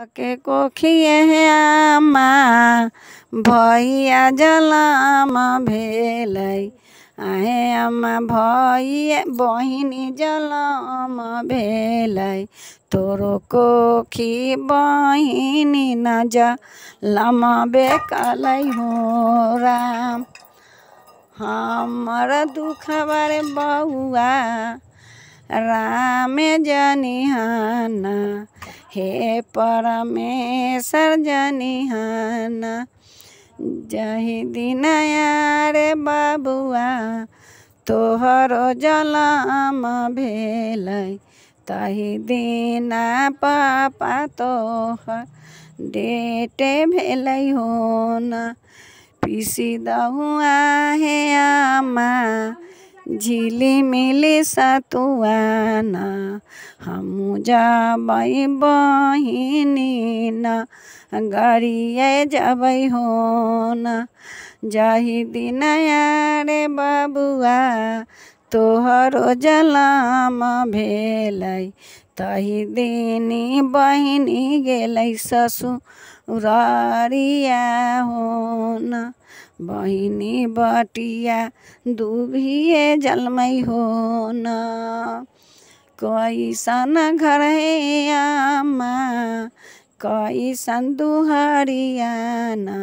তোকে কখিয়ে হে আমা ভইয়া জলাম ভেলাই আহে আমা ভইয়ে বহিনী জলাম ভেলাই তোর কখি বহিনী না যা জলাম বেকালাই হো রাম আমার দুখাবার বউয়া রামে জানি হানা हे परमेश्वर जनिहाना जही दिनया रे बाबुआ तोहरो जलम भेल तही दिना पापा तोहर डेटे भेल हो न पीसी दहुआ हे आमा झिले मेले सतुआना हम जाबई बहिनी ना जब हो होना जाही दिन रे बबुआ तोहर जलाम भेलै तही देनी बहनी गल ससुरारिया हो न बहनी बटिया दुभिए जलमई हो न कैसन घर आमा कैसन दुहरिया न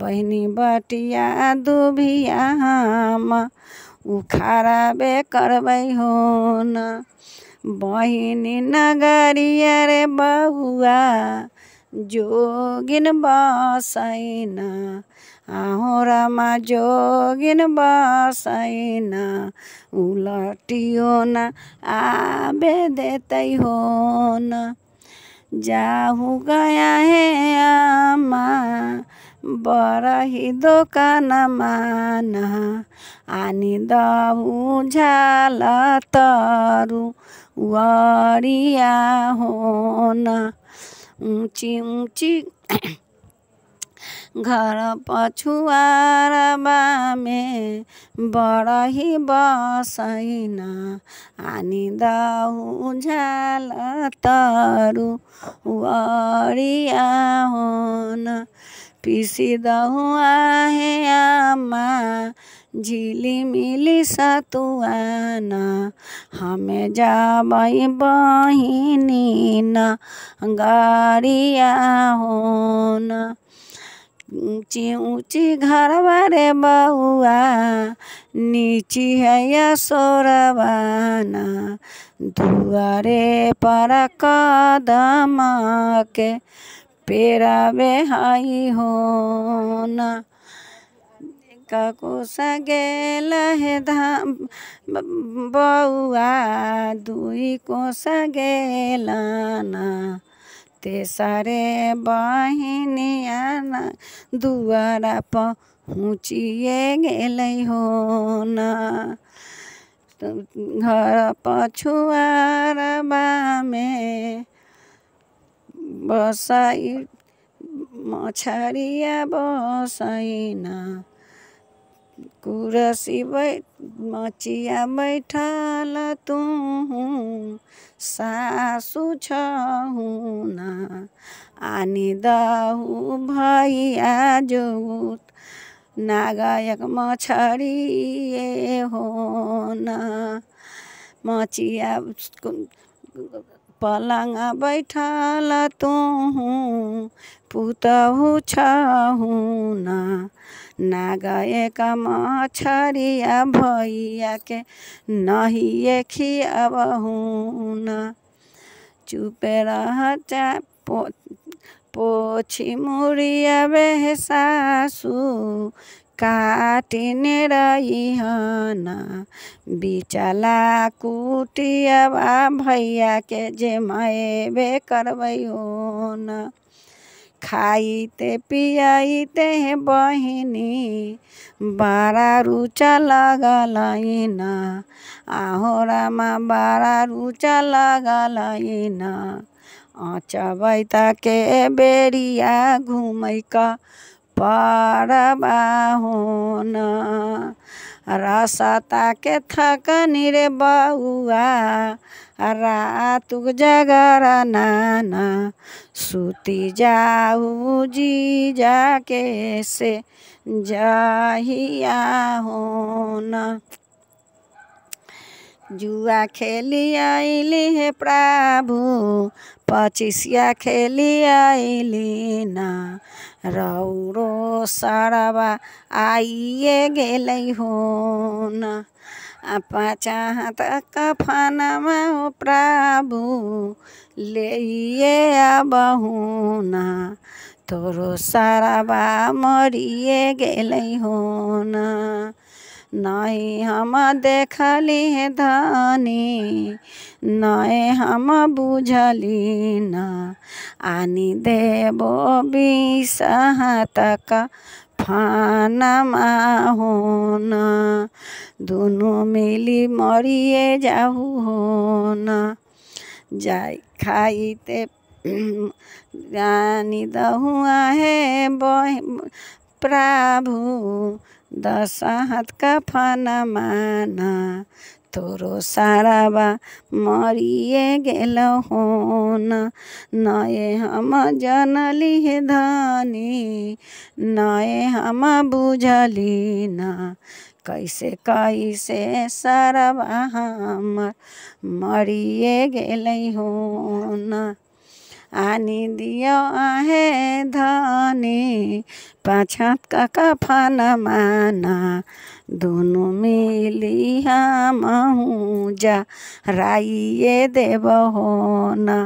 बहनी बटिया दुभिया हम खराबे करबै हो न बहिनी नगरिया रे बउआ जोगिन बसैन आहोरामा जोगिन बसैन उलटियो न आबे देते हो न जाहु गया है अम्मा बरही दोकानमा आनी दहु झाल तरु वरिया हो न ऊँची ऊँची घर पछुवारबामे बरही बसना आनी दहु झाल तरु वरिया होन ಪಿಸಿದ ಹೇ आमा झिली मिली सतुआना हमें जाब बहिनी गारिया हो न ऊँची ऊँची घर बारे बउआ नीची है या सोरबाना दुआरे पर कदम के पेरा बेहाई हो ना काको सगे लहे धाम बउआ दुई को सगे लाना ते सारे बहिनिया ना दुआरा पहुँचिए गल हो ना घर पछुआर रे बसाइ मछारिया बसाइन कुरसी बै मचिया बैठल तु सासु छ हुन आनी दहु भैया जोत नागायक मछरिए हो न मचिया पलंग बैठल तो हूँ पुतहू ना गए मछरिया भैया के नहिए खियाबहू ना चुपे रह चाहे पो, पोछी मुड़िया बे सासू काटने रहिहना बिचला कुटियाबा भैया के जे मयबे करबै न खाइते पियाइते बहनी बड़ा रुचा लगल न आहोरामा बड़ा रुचा लगल न अचबै के बेरिया घुमैक परबाहुन रसता के थकनी रे बउआ रातुक जगर न सूती जाऊ जी जाके से जहिया होन जुआ खेली आईली हे प्रभु पचिसिया खेली आईली ना रौरो साराबा आइए गल हो न पचाहत कफनमा हो प्रभु ले आबहुन तोरो साराबा मरिए गेलै हो न नहीं हम देखली धनी नए हम बुझली न आनी देबो विषह तक फानमा हो न दोनों मिली मरिए जाहू हो न जाई खाइते जानी दहुआ है प्रभु दशहत का फन तोरो साराबा मरिए हो नए हम जनली हे धनी नए हम बुझली न कैसे कैसे साराबा हम मरिए गल हो ना आनी दियो आहे धनी पाछत का कफन माना दोनों मिली हम जा राइए देव होना